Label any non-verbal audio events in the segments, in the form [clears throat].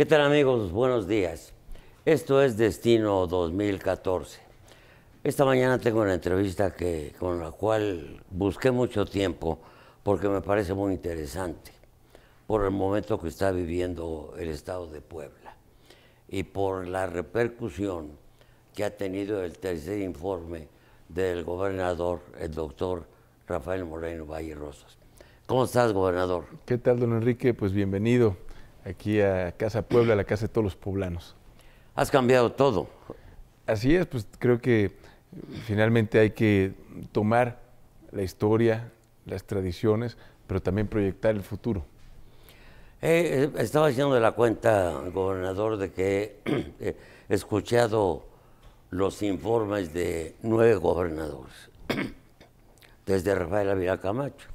¿Qué tal amigos? Buenos días. Esto es Destino 2014. Esta mañana tengo una entrevista que, con la cual busqué mucho tiempo porque me parece muy interesante por el momento que está viviendo el Estado de Puebla y por la repercusión que ha tenido el tercer informe del gobernador, el doctor Rafael Moreno Valle Rosas. ¿Cómo estás, gobernador? ¿Qué tal, don Enrique? Pues bienvenido aquí a Casa Puebla, la casa de todos los poblanos. Has cambiado todo. Así es, pues creo que finalmente hay que tomar la historia, las tradiciones, pero también proyectar el futuro. Eh, eh, estaba haciendo de la cuenta, gobernador, de que [clears throat] he escuchado los informes de nueve gobernadores, [clears throat] desde Rafael Avila Camacho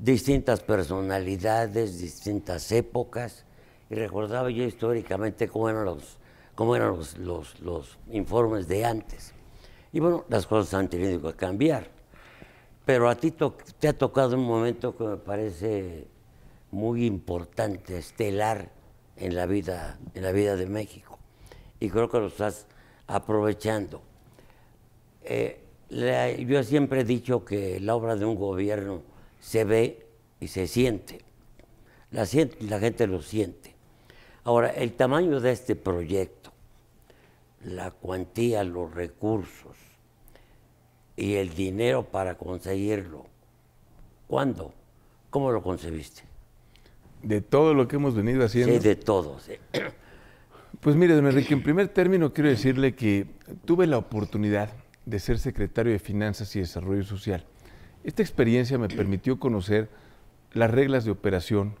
distintas personalidades, distintas épocas, y recordaba yo históricamente cómo eran los, cómo eran los, informes de antes. Y bueno, las cosas han tenido que cambiar, pero a ti te ha tocado un momento que me parece muy importante, estelar en la vida, en la vida de México, y creo que lo estás aprovechando. Eh, yo siempre he dicho que la obra de un gobierno se ve y se siente. La, la gente lo siente. Ahora, el tamaño de este proyecto, la cuantía, los recursos y el dinero para conseguirlo, ¿cuándo? ¿Cómo lo concebiste? De todo lo que hemos venido haciendo. Sí, de todo. [clears throat] Pues mire, Enrique, en primer término quiero decirle que tuve la oportunidad de ser secretario de Finanzas y Desarrollo Social esta experiencia me permitió conocer las reglas de operación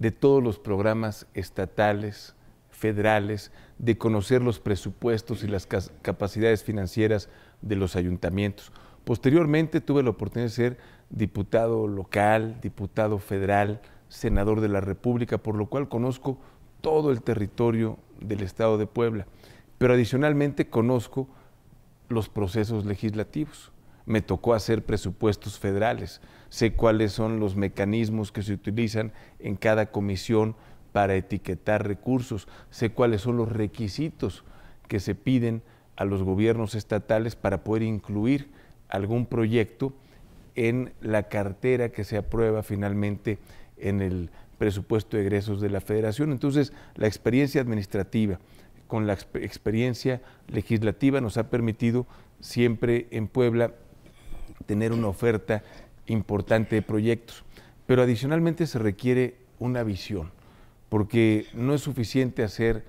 de todos los programas estatales, federales, de conocer los presupuestos y las capacidades financieras de los ayuntamientos. Posteriormente tuve la oportunidad de ser diputado local, diputado federal, senador de la República, por lo cual conozco todo el territorio del Estado de Puebla, pero adicionalmente conozco los procesos legislativos me tocó hacer presupuestos federales, sé cuáles son los mecanismos que se utilizan en cada comisión para etiquetar recursos, sé cuáles son los requisitos que se piden a los gobiernos estatales para poder incluir algún proyecto en la cartera que se aprueba finalmente en el presupuesto de egresos de la federación. Entonces, la experiencia administrativa con la experiencia legislativa nos ha permitido siempre en Puebla tener una oferta importante de proyectos. Pero adicionalmente se requiere una visión, porque no es suficiente hacer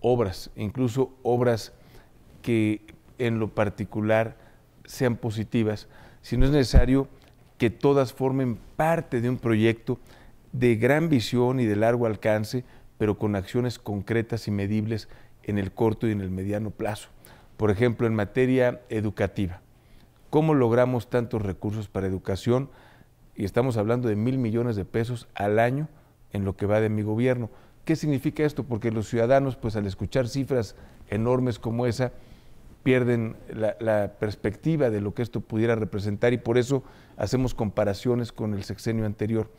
obras, incluso obras que en lo particular sean positivas, sino es necesario que todas formen parte de un proyecto de gran visión y de largo alcance, pero con acciones concretas y medibles en el corto y en el mediano plazo. Por ejemplo, en materia educativa. ¿Cómo logramos tantos recursos para educación? Y estamos hablando de mil millones de pesos al año en lo que va de mi gobierno. ¿Qué significa esto? Porque los ciudadanos, pues al escuchar cifras enormes como esa, pierden la, perspectiva de lo que esto pudiera representar y por eso hacemos comparaciones con el sexenio anterior.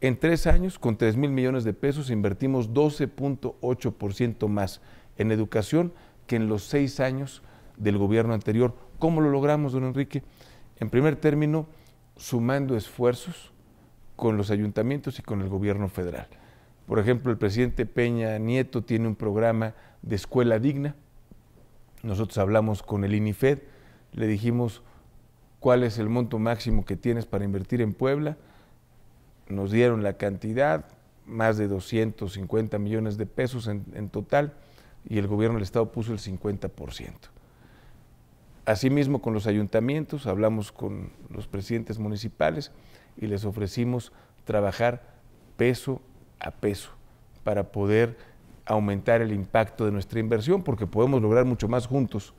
En tres años, con tres mil millones de pesos, invertimos 12.8% más en educación que en los seis años del gobierno anterior. ¿Cómo lo logramos, don Enrique? En primer término, sumando esfuerzos con los ayuntamientos y con el gobierno federal. Por ejemplo, el presidente Peña Nieto tiene un programa de escuela digna. Nosotros hablamos con el INIFED, le dijimos cuál es el monto máximo que tienes para invertir en Puebla. Nos dieron la cantidad, más de 250 millones de pesos en, total, y el gobierno del Estado puso el 50%. Asimismo, con los ayuntamientos, hablamos con los presidentes municipales y les ofrecimos trabajar peso a peso para poder aumentar el impacto de nuestra inversión, porque podemos lograr mucho más juntos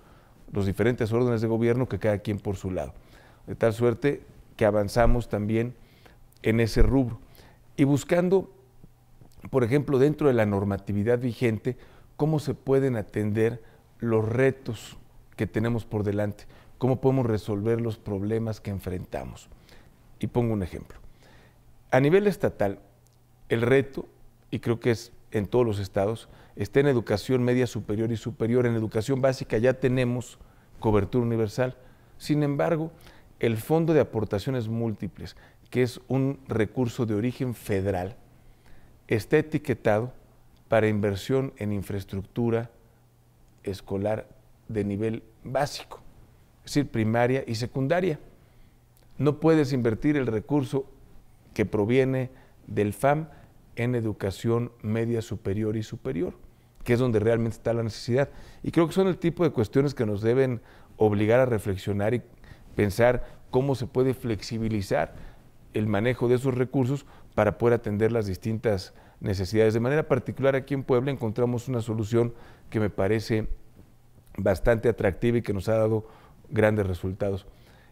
los diferentes órdenes de gobierno que cada quien por su lado. De tal suerte que avanzamos también en ese rubro. Y buscando, por ejemplo, dentro de la normatividad vigente, cómo se pueden atender los retos que tenemos por delante, cómo podemos resolver los problemas que enfrentamos. Y pongo un ejemplo. A nivel estatal, el reto, y creo que es en todos los estados, está en educación media superior y superior. En educación básica ya tenemos cobertura universal. Sin embargo, el Fondo de Aportaciones Múltiples, que es un recurso de origen federal, está etiquetado para inversión en infraestructura escolar de nivel básico, es decir, primaria y secundaria. No puedes invertir el recurso que proviene del FAM en educación media superior y superior, que es donde realmente está la necesidad. Y creo que son el tipo de cuestiones que nos deben obligar a reflexionar y pensar cómo se puede flexibilizar el manejo de esos recursos para poder atender las distintas necesidades. De manera particular aquí en Puebla encontramos una solución que me parece bastante atractiva y que nos ha dado grandes resultados.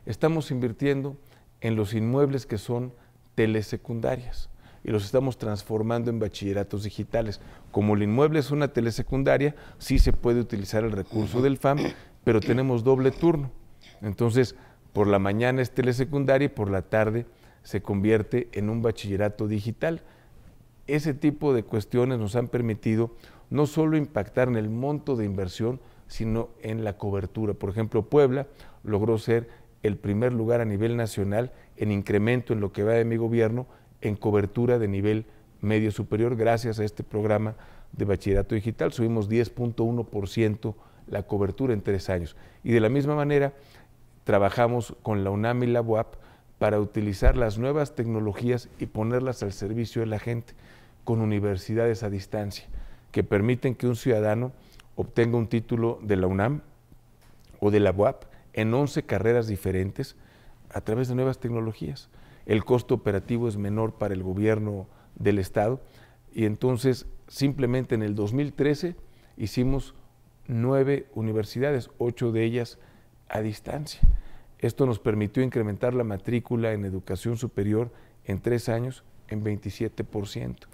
Estamos invirtiendo en los inmuebles que son telesecundarias y los estamos transformando en bachilleratos digitales. Como el inmueble es una telesecundaria, sí se puede utilizar el recurso del FAM, pero tenemos doble turno. Entonces, por la mañana es telesecundaria y por la tarde se convierte en un bachillerato digital. Ese tipo de cuestiones nos han permitido no solo impactar en el monto de inversión, sino en la cobertura. Por ejemplo, Puebla logró ser el primer lugar a nivel nacional en incremento en lo que va de mi gobierno en cobertura de nivel medio superior gracias a este programa de bachillerato digital. Subimos 10.1% la cobertura en tres años. Y de la misma manera, trabajamos con la UNAM y la UAP para utilizar las nuevas tecnologías y ponerlas al servicio de la gente con universidades a distancia, que permiten que un ciudadano obtenga un título de la UNAM o de la UAP en 11 carreras diferentes a través de nuevas tecnologías. El costo operativo es menor para el gobierno del Estado y entonces simplemente en el 2013 hicimos nueve universidades, ocho de ellas a distancia. Esto nos permitió incrementar la matrícula en educación superior en tres años en 27%.